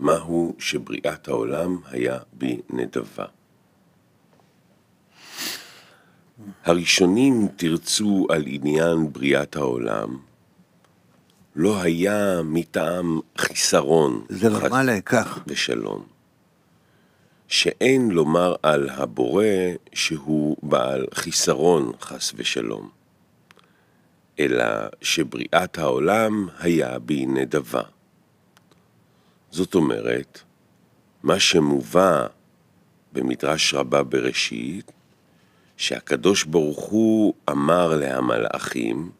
מהו שבריאת העולם היה בנדבה. הראשונים תרצו על עניין בריאת העולם, לא היה מטעם חיסרון. זה רמה לא לכך. ושלום. שאין לומר על הבורא שהוא בעל חיסרון, חס ושלום. אלא שבריאת העולם היה בנדבה. זאת אומרת, מה שמובא במדרש רבה בראשית, שהקדוש ברוך הוא אמר להמלאכים,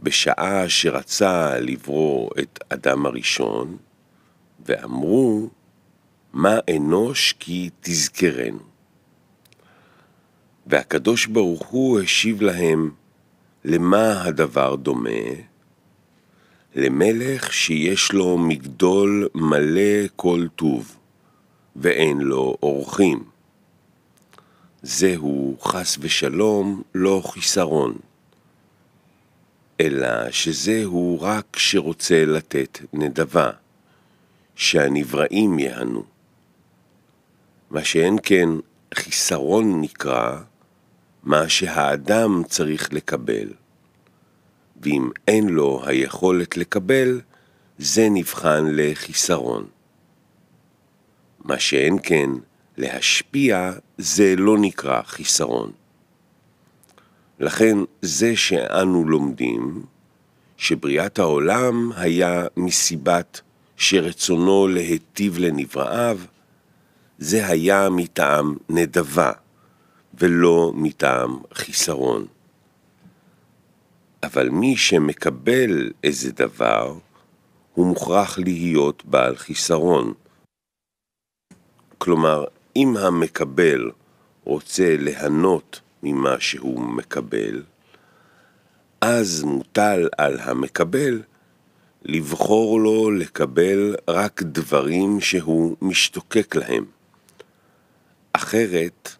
בשעה שרצה לברוא את אדם הראשון, ואמרו, מה אנוש כי תזכרנו. והקדוש ברוך הוא השיב להם, למה הדבר דומה? למלך שיש לו מגדול מלא כל טוב, ואין לו אורחים. זהו חס ושלום לא חיסרון, אלא שזהו רק שרוצה לתת נדבה, שהנבראים יענו. מה שאין כן חיסרון נקרא, מה שהאדם צריך לקבל. ואם אין לו היכולת לקבל, זה נבחן לחיסרון. מה שאין כן, להשפיע זה לא נקרא חיסרון. לכן זה שאנו לומדים, שבריאת העולם היה מסיבת שרצונו להיטיב לנבראיו, זה היה מטעם נדבה, ולא מטעם חיסרון. אבל מי שמקבל איזה דבר, הוא מוכרח להיות בעל חיסרון. כלומר, אם המקבל רוצה ליהנות ממה שהוא מקבל, אז מוטל על המקבל לבחור לו לקבל רק דברים שהוא משתוקק להם. אחרת,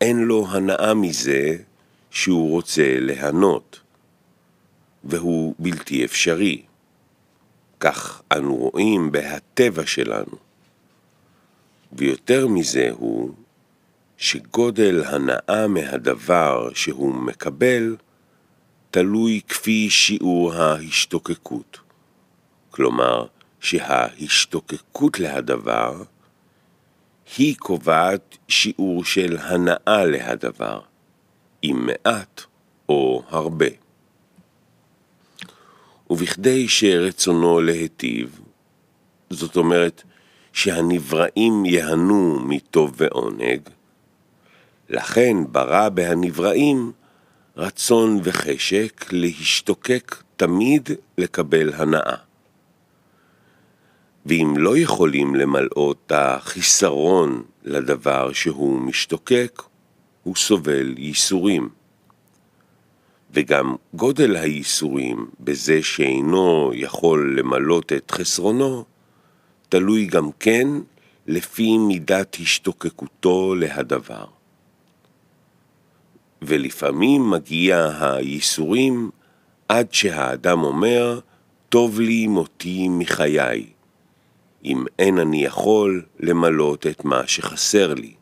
אין לו הנאה מזה שהוא רוצה ליהנות. והוא בלתי אפשרי. כך אנו רואים בהטבע שלנו. ויותר מזה הוא שגודל הנאה מהדבר שהוא מקבל תלוי כפי שיעור ההשתוקקות. כלומר, שההשתוקקות להדבר היא קובעת שיעור של הנאה להדבר, אם מעט או הרבה. ובכדי שרצונו להיטיב. זאת אומרת, שהנבראים ייהנו מטוב ועונג. לכן ברא בהנבראים רצון וחשק להשתוקק תמיד לקבל הנאה. ואם לא יכולים את החיסרון לדבר שהוא משתוקק, הוא סובל ייסורים. וגם גודל הייסורים בזה שאינו יכול למלות את חסרונו, תלוי גם כן לפי מידת השתוקקותו להדבר. ולפעמים מגיע הייסורים עד שהאדם אומר, טוב לי מותי מחיי, אם אין אני יכול למלות את מה שחסר לי.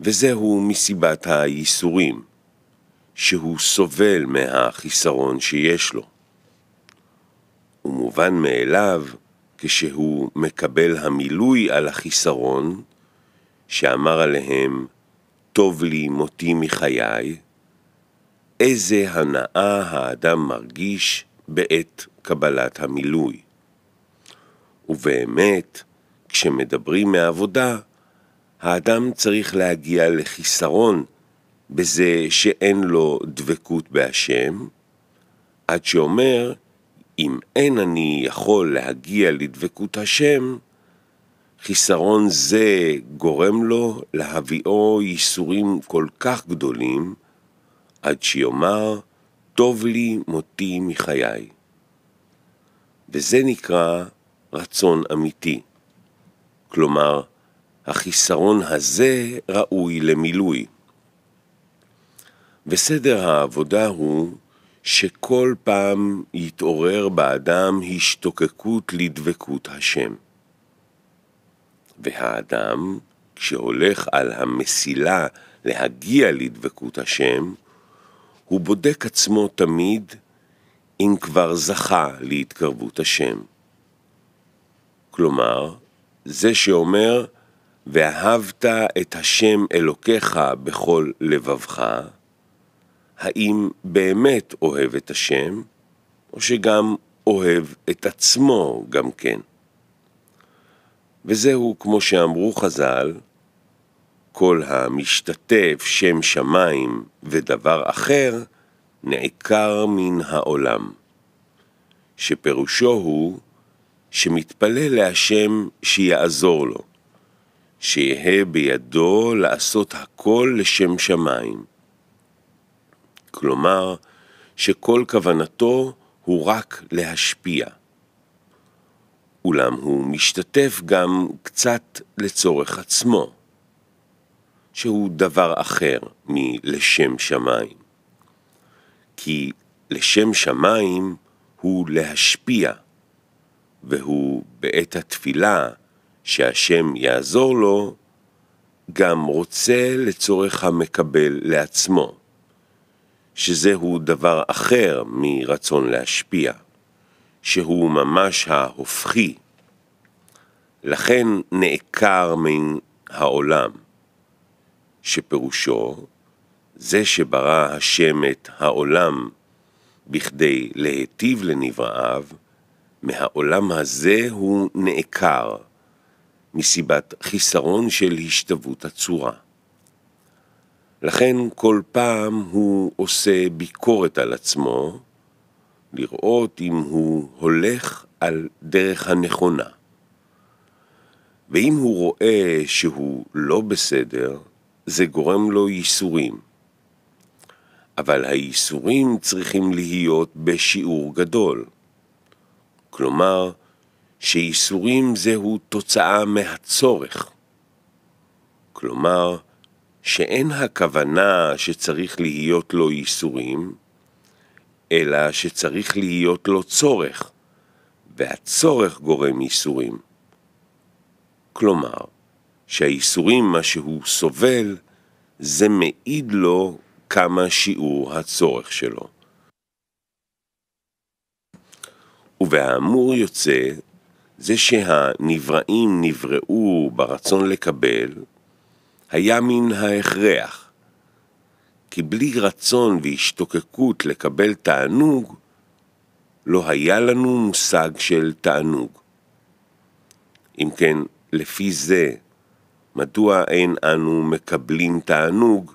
וזהו מסיבת הייסורים. שהוא סובל מהחיסרון שיש לו. מובן מאליו, כשהוא מקבל המילוי על החיסרון, שאמר עליהם, טוב לי מותי מחיי, איזה הנאה האדם מרגיש בעת קבלת המילוי. ובאמת, כשמדברים מעבודה, האדם צריך להגיע לחיסרון בזה שאין לו דבקות בהשם, עד שאומר, אם אין אני יכול להגיע לדבקות השם, חיסרון זה גורם לו להביאו ייסורים כל כך גדולים, עד שיאמר, טוב לי מותי מחיי. וזה נקרא רצון אמיתי. כלומר, החיסרון הזה ראוי למילוי. וסדר העבודה הוא שכל פעם יתעורר באדם השתוקקות לדבקות השם. והאדם, כשהולך על המסילה להגיע לדבקות השם, הוא בודק עצמו תמיד אם כבר זכה להתקרבות השם. כלומר, זה שאומר, ואהבת את השם אלוקיך בכל לבבך, האם באמת אוהב את השם, או שגם אוהב את עצמו גם כן. וזהו, כמו שאמרו חז"ל, כל המשתתף שם שמיים ודבר אחר, נעקר מן העולם. שפירושו הוא שמתפלל להשם שיעזור לו, שיהא בידו לעשות הכל לשם שמיים. כלומר, שכל כוונתו הוא רק להשפיע. אולם הוא משתתף גם קצת לצורך עצמו, שהוא דבר אחר מלשם שמיים. כי לשם שמיים הוא להשפיע, והוא בעת התפילה שהשם יעזור לו, גם רוצה לצורך המקבל לעצמו. שזהו דבר אחר מרצון להשפיע, שהוא ממש ההופכי, לכן נעקר מן העולם, שפירושו זה שברא השם את העולם בכדי להיטיב לנבראיו, מהעולם הזה הוא נעקר, מסיבת חיסרון של השתוות הצורה. לכן כל פעם הוא עושה ביקורת על עצמו, לראות אם הוא הולך על דרך הנכונה. ואם הוא רואה שהוא לא בסדר, זה גורם לו ייסורים. אבל הייסורים צריכים להיות בשיעור גדול. כלומר, שייסורים זהו תוצאה מהצורך. כלומר, שאין הכוונה שצריך להיות לו ייסורים, אלא שצריך להיות לו צורך, והצורך גורם ייסורים. כלומר, שהייסורים, מה שהוא סובל, זה מעיד לו כמה שיעור הצורך שלו. ובהאמור יוצא זה שהנבראים נבראו ברצון לקבל, היה מן ההכרח. כי בלי רצון והשתוקקות לקבל תענוג, לא היה לנו מושג של תענוג. אם כן, לפי זה, מדוע אין אנו מקבלים תענוג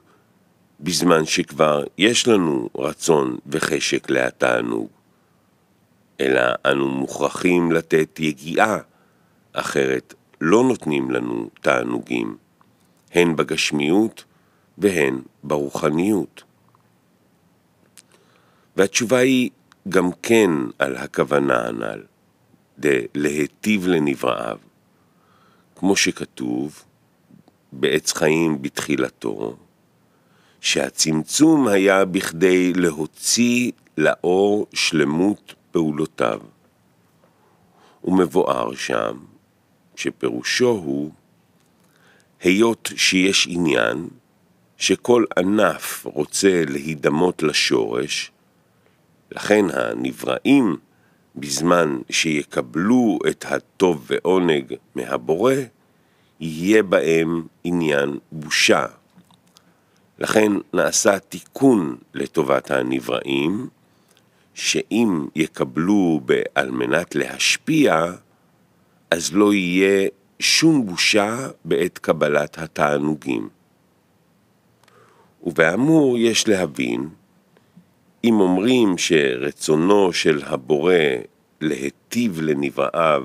בזמן שכבר יש לנו רצון וחשק להתענוג? אלא אנו מוכרחים לתת יגיעה, אחרת לא נותנים לנו תענוגים. הן בגשמיות והן ברוחניות. והתשובה היא גם כן על הכוונה הנ"ל, להיטיב לנבראיו, כמו שכתוב בעץ חיים בתחילתו, שהצמצום היה בכדי להוציא לאור שלמות פעולותיו. ומבואר שם שפירושו הוא היות שיש עניין שכל ענף רוצה להידמות לשורש, לכן הנבראים, בזמן שיקבלו את הטוב ועונג מהבורא, יהיה בהם עניין בושה. לכן נעשה תיקון לטובת הנבראים, שאם יקבלו על מנת להשפיע, אז לא יהיה שום בושה בעת קבלת התענוגים. ובאמור יש להבין, אם אומרים שרצונו של הבורא להיטיב לנבראיו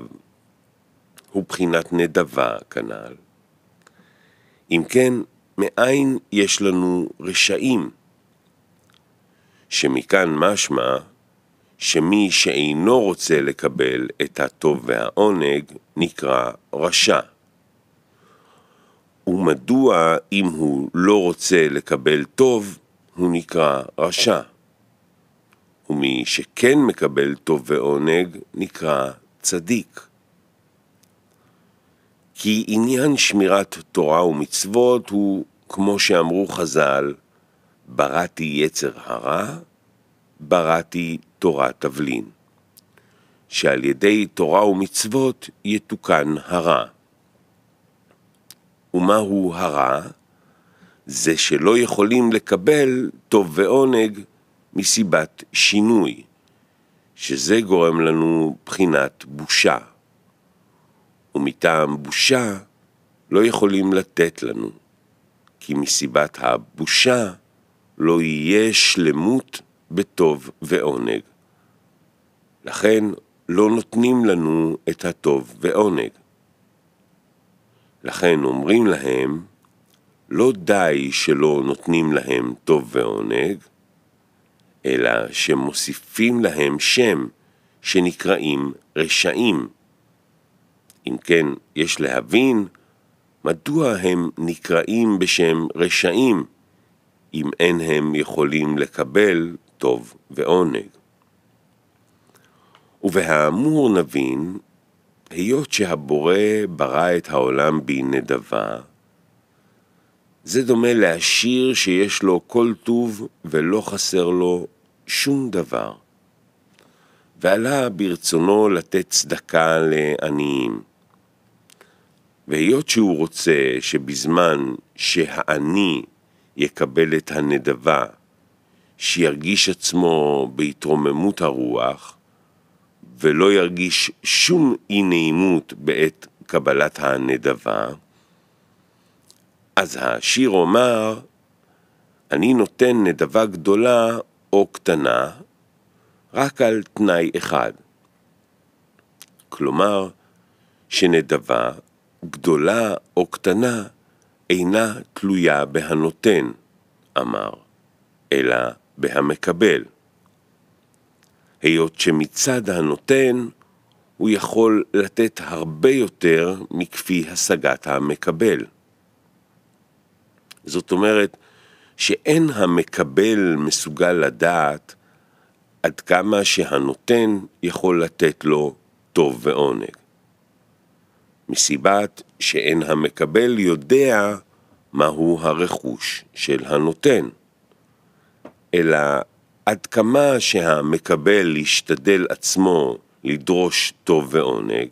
הוא בחינת נדבה כנ"ל, אם כן, מאין יש לנו רשעים? שמכאן משמע שמי שאינו רוצה לקבל את הטוב והעונג נקרא רשע. ומדוע אם הוא לא רוצה לקבל טוב, הוא נקרא רשע? ומי שכן מקבל טוב ועונג נקרא צדיק. כי עניין שמירת תורה ומצוות הוא, כמו שאמרו חז"ל, בראתי יצר הרע, בראתי תורה תבלין, שעל ידי תורה ומצוות יתוקן הרע. ומהו הרע? זה שלא יכולים לקבל טוב ועונג מסיבת שינוי, שזה גורם לנו בחינת בושה. ומטעם בושה לא יכולים לתת לנו, כי מסיבת הבושה לא יהיה שלמות בטוב ועונג. לכן לא נותנים לנו את הטוב ועונג. לכן אומרים להם, לא די שלא נותנים להם טוב ועונג, אלא שמוסיפים להם שם שנקראים רשעים. אם כן, יש להבין מדוע הם נקראים בשם רשעים, אם אין הם יכולים לקבל טוב ועונג. ובהאמור נבין, היות שהבורא ברא את העולם בנדבה, זה דומה לעשיר שיש לו כל טוב ולא חסר לו שום דבר. ועלה ברצונו לתת צדקה לעניים. והיות שהוא רוצה שבזמן שהעני יקבל את הנדבה שירגיש עצמו בהתרוממות הרוח, ולא ירגיש שום אי נעימות בעת קבלת הנדבה, אז השיר אומר, אני נותן נדבה גדולה או קטנה, רק על תנאי אחד. כלומר, שנדבה, גדולה או קטנה, אינה תלויה בהנותן, אמר, אלא בהמקבל. היות שמצד הנותן הוא יכול לתת הרבה יותר מכפי השגת המקבל. זאת אומרת שאין המקבל מסוגל לדעת עד כמה שהנותן יכול לתת לו טוב ועונג. מסיבת שאין המקבל יודע מהו הרכוש של הנותן. אלא עד כמה שהמקבל ישתדל עצמו לדרוש טוב ועונג,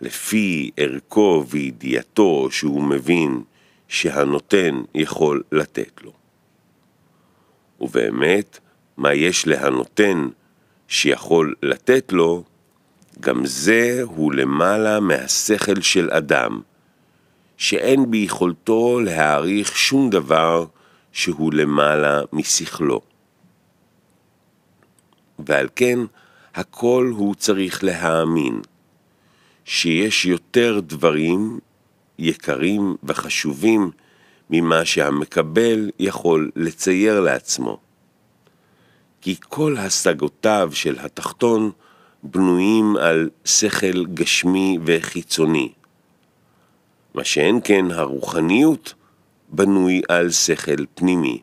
לפי ערכו וידיעתו שהוא מבין שהנותן יכול לתת לו. ובאמת, מה יש להנותן שיכול לתת לו, גם זה הוא למעלה מהשכל של אדם, שאין ביכולתו להעריך שום דבר שהוא למעלה משכלו. ועל כן, הכל הוא צריך להאמין, שיש יותר דברים יקרים וחשובים ממה שהמקבל יכול לצייר לעצמו. כי כל השגותיו של התחתון בנויים על שכל גשמי וחיצוני. מה שאין כן הרוחניות, בנוי על שכל פנימי.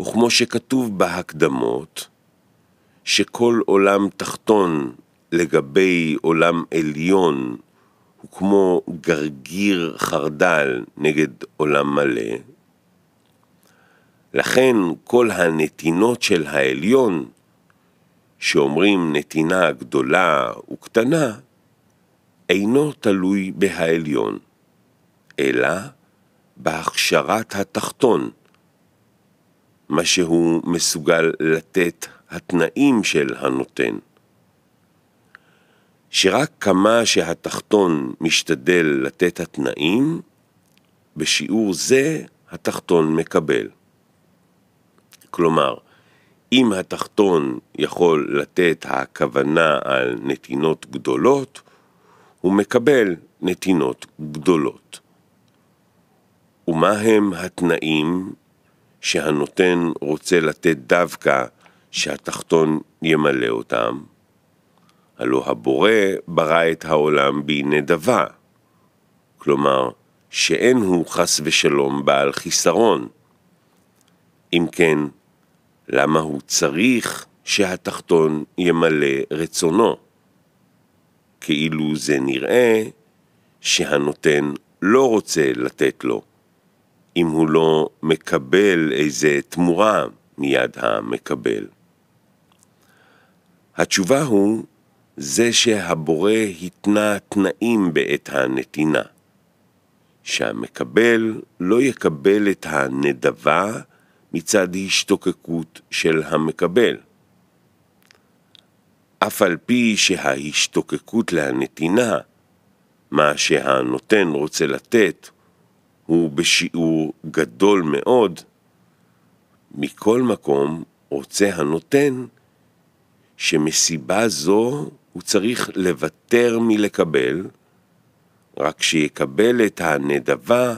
וכמו שכתוב בהקדמות, שכל עולם תחתון לגבי עולם עליון הוא כמו גרגיר חרדל נגד עולם מלא, לכן כל הנתינות של העליון, שאומרים נתינה גדולה וקטנה, אינו תלוי בהעליון, אלא בהכשרת התחתון, מה שהוא מסוגל לתת התנאים של הנותן. שרק כמה שהתחתון משתדל לתת התנאים, בשיעור זה התחתון מקבל. כלומר, אם התחתון יכול לתת הכוונה על נתינות גדולות, הוא מקבל נתינות גדולות. ומה הם התנאים שהנותן רוצה לתת דווקא שהתחתון ימלא אותם? הלא הבורא ברא את העולם ביני דבה, כלומר, שאין הוא חס ושלום בעל חיסרון. אם כן, למה הוא צריך שהתחתון ימלא רצונו? כאילו זה נראה שהנותן לא רוצה לתת לו. אם הוא לא מקבל איזה תמורה מיד המקבל. התשובה הוא זה שהבורא התנה תנאים בעת הנתינה, שהמקבל לא יקבל את הנדבה מצד השתוקקות של המקבל. אף על פי שההשתוקקות להנתינה, מה שהנותן רוצה לתת, הוא בשיעור גדול מאוד. מכל מקום רוצה הנותן שמסיבה זו הוא צריך לוותר מלקבל, רק שיקבל את הנדבה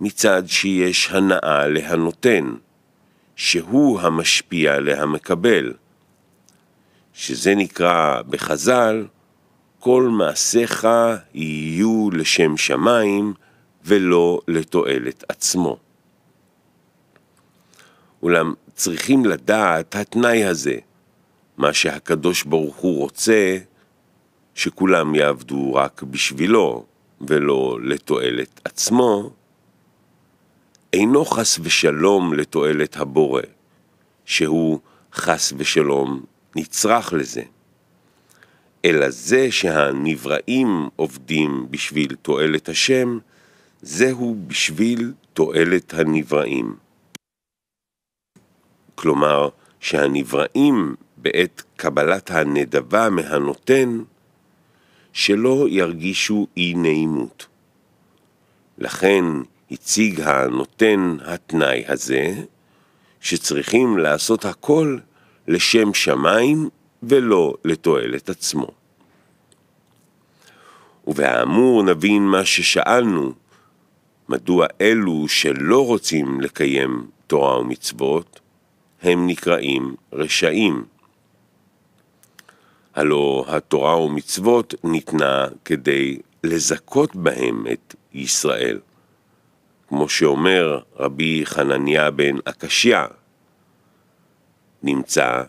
מצד שיש הנאה להנותן, שהוא המשפיע להמקבל, שזה נקרא בחז"ל, כל מעשיך יהיו לשם שמיים, ולא לתועלת עצמו. אולם צריכים לדעת התנאי הזה, מה שהקדוש ברוך הוא רוצה, שכולם יעבדו רק בשבילו ולא לתועלת עצמו, אינו חס ושלום לתועלת הבורא, שהוא חס ושלום נצרך לזה, אלא זה שהנבראים עובדים בשביל תועלת השם, זהו בשביל תועלת הנבראים. כלומר, שהנבראים בעת קבלת הנדבה מהנותן, שלא ירגישו אי נעימות. לכן הציג הנותן התנאי הזה, שצריכים לעשות הכל לשם שמיים ולא לתועלת עצמו. ובהאמור נבין מה ששאלנו מדוע אלו שלא רוצים לקיים תורה ומצוות, הם נקראים רשעים. הלא התורה ומצוות ניתנה כדי לזכות בהם את ישראל. כמו שאומר רבי חנניה בן עקשיא, נמצא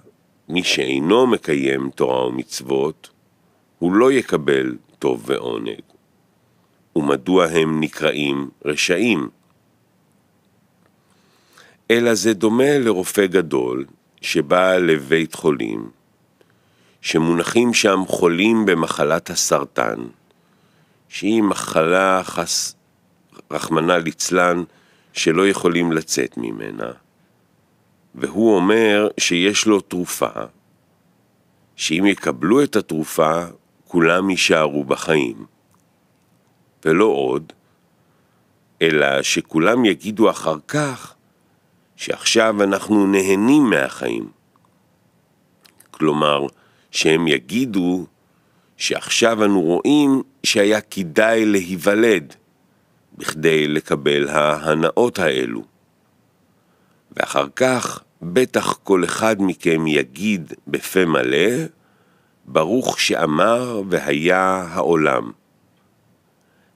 מי שאינו מקיים תורה ומצוות, הוא לא יקבל טוב ועונג. ומדוע הם נקראים רשעים. אלא זה דומה לרופא גדול שבא לבית חולים, שמונחים שם חולים במחלת הסרטן, שהיא מחלה, חס... רחמנא ליצלן, שלא יכולים לצאת ממנה, והוא אומר שיש לו תרופה, שאם יקבלו את התרופה, כולם יישארו בחיים. ולא עוד, אלא שכולם יגידו אחר כך שעכשיו אנחנו נהנים מהחיים. כלומר, שהם יגידו שעכשיו אנו רואים שהיה כדאי להיוולד בכדי לקבל ההנאות האלו. ואחר כך בטח כל אחד מכם יגיד בפה מלא, ברוך שאמר והיה העולם.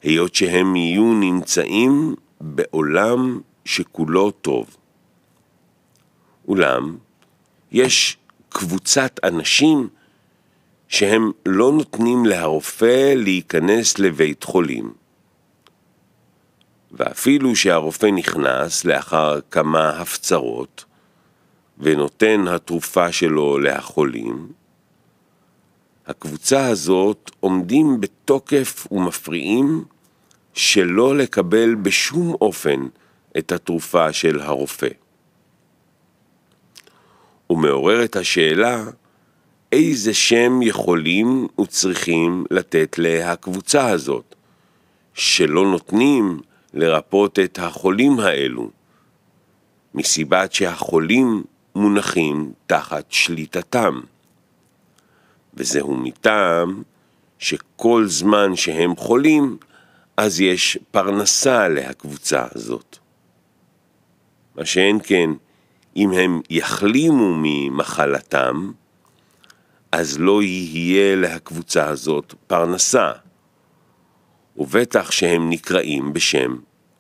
היות שהם יהיו נמצאים בעולם שכולו טוב. אולם, יש קבוצת אנשים שהם לא נותנים להרופא להיכנס לבית חולים. ואפילו שהרופא נכנס לאחר כמה הפצרות ונותן התרופה שלו להחולים, הקבוצה הזאת עומדים בתוקף ומפריעים שלא לקבל בשום אופן את התרופה של הרופא. ומעוררת השאלה איזה שם יכולים וצריכים לתת להקבוצה הזאת, שלא נותנים לרפות את החולים האלו, מסיבת שהחולים מונחים תחת שליטתם. וזהו מטעם שכל זמן שהם חולים, אז יש פרנסה להקבוצה הזאת. מה שאין כן, אם הם יחלימו ממחלתם, אז לא יהיה להקבוצה הזאת פרנסה, ובטח שהם נקראים בשם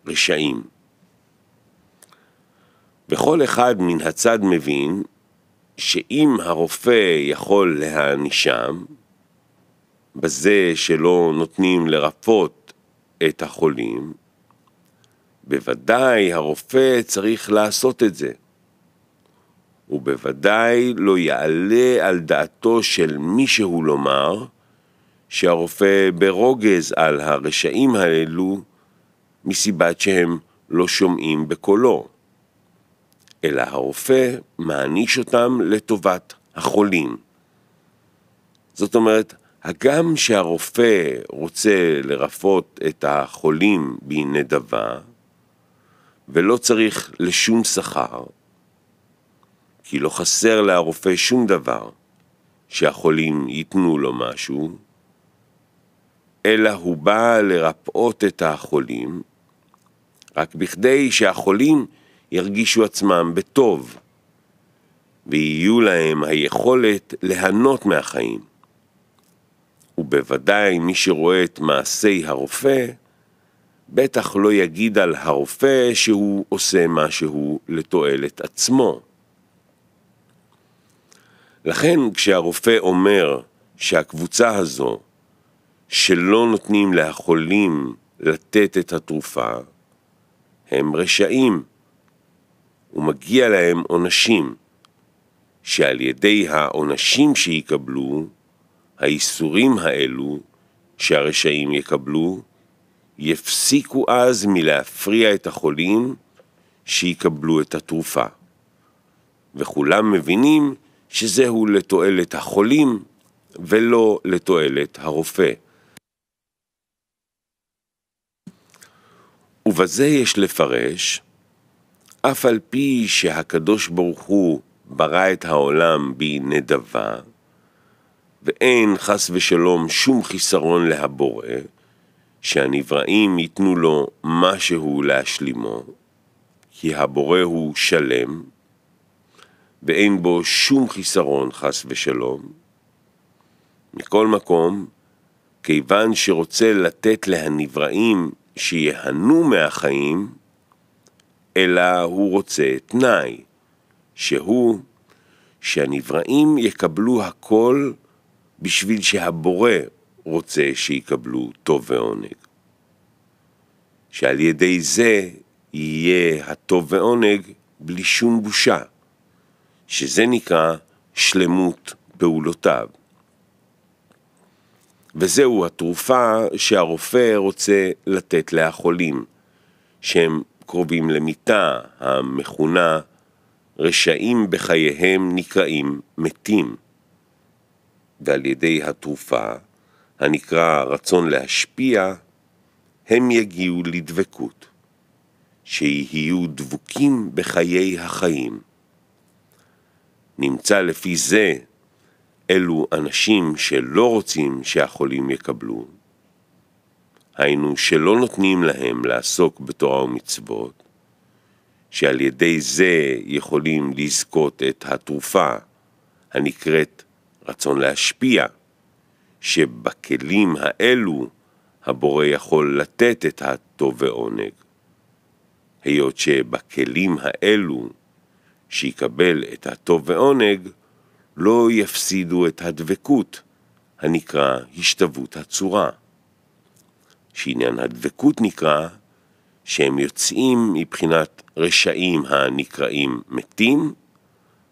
רשעים. וכל אחד מן הצד מבין שאם הרופא יכול להענישם, בזה שלא נותנים לרפות את החולים, בוודאי הרופא צריך לעשות את זה. בוודאי לא יעלה על דעתו של מישהו לומר שהרופא ברוגז על הרשעים האלו מסיבת שהם לא שומעים בקולו. אלא הרופא מעניש אותם לטובת החולים. זאת אומרת, הגם שהרופא רוצה לרפות את החולים בנדבה, ולא צריך לשום שכר, כי לא חסר להרופא שום דבר שהחולים ייתנו לו משהו, אלא הוא בא לרפאות את החולים, רק בכדי שהחולים ירגישו עצמם בטוב, ויהיו להם היכולת ליהנות מהחיים. ובוודאי מי שרואה את מעשי הרופא, בטח לא יגיד על הרופא שהוא עושה משהו לתועלת עצמו. לכן כשהרופא אומר שהקבוצה הזו, שלא נותנים לחולים לתת את התרופה, הם רשעים. ומגיע להם עונשים, שעל ידי העונשים שיקבלו, האיסורים האלו שהרשעים יקבלו, יפסיקו אז מלהפריע את החולים שיקבלו את התרופה. וכולם מבינים שזהו לתועלת החולים ולא לתועלת הרופא. ובזה יש לפרש אף על פי שהקדוש ברוך הוא ברא את העולם בנדבה, ואין חס ושלום שום חיסרון להבורא, שהנבראים ייתנו לו משהו להשלימו, כי הבורא הוא שלם, ואין בו שום חיסרון חס ושלום. מכל מקום, כיוון שרוצה לתת להנבראים שיהנו מהחיים, אלא הוא רוצה תנאי, שהוא שהנבראים יקבלו הכל בשביל שהבורא רוצה שיקבלו טוב ועונג. שעל ידי זה יהיה הטוב ועונג בלי שום בושה, שזה נקרא שלמות פעולותיו. וזהו התרופה שהרופא רוצה לתת לחולים, שהם קרובים למיתה, המכונה רשעים בחייהם נקראים מתים. ועל ידי התרופה, הנקרא רצון להשפיע, הם יגיעו לדבקות, שיהיו דבוקים בחיי החיים. נמצא לפי זה אלו אנשים שלא רוצים שהחולים יקבלו היינו שלא נותנים להם לעסוק בתורה ומצוות, שעל ידי זה יכולים לזכות את התרופה הנקראת רצון להשפיע, שבכלים האלו הבורא יכול לתת את הטוב ועונג. היות שבכלים האלו, שיקבל את הטוב ועונג, לא יפסידו את הדבקות הנקרא השתוות הצורה. שעניין הדבקות נקרא, שהם יוצאים מבחינת רשעים הנקראים מתים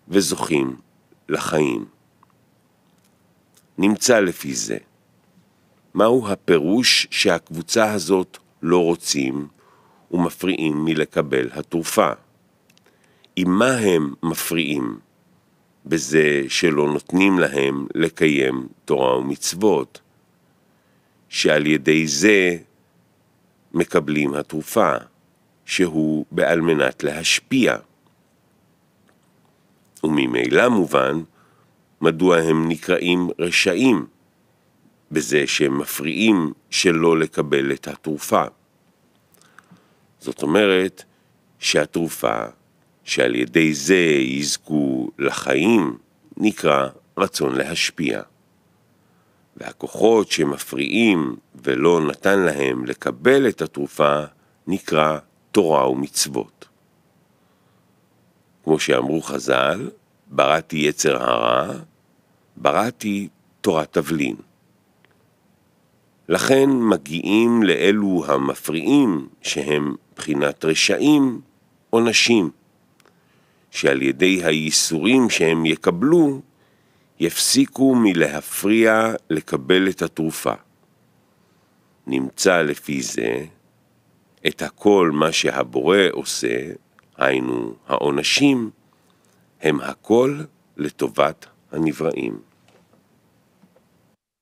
וזוכים לחיים. נמצא לפי זה. מהו הפירוש שהקבוצה הזאת לא רוצים ומפריעים מלקבל התרופה? עם מה הם מפריעים? בזה שלא נותנים להם לקיים תורה ומצוות, שעל ידי זה מקבלים התרופה, שהוא בעל מנת להשפיע. וממילא מובן מדוע הם נקראים רשעים, בזה שהם מפריעים שלא לקבל את התרופה. זאת אומרת שהתרופה שעל ידי זה יזכו לחיים נקרא רצון להשפיע. והכוחות שמפריעים ולא נתן להם לקבל את התרופה נקרא תורה ומצוות. כמו שאמרו חז"ל, בראתי יצר הרע, בראתי תורת תבלין. לכן מגיעים לאלו המפריעים, שהם בחינת רשעים, עונשים, שעל ידי הייסורים שהם יקבלו, יפסיקו מלהפריע לקבל את התרופה. נמצא לפי זה את הכל מה שהבורא עושה, היינו העונשים, הם הכל לטובת הנבראים.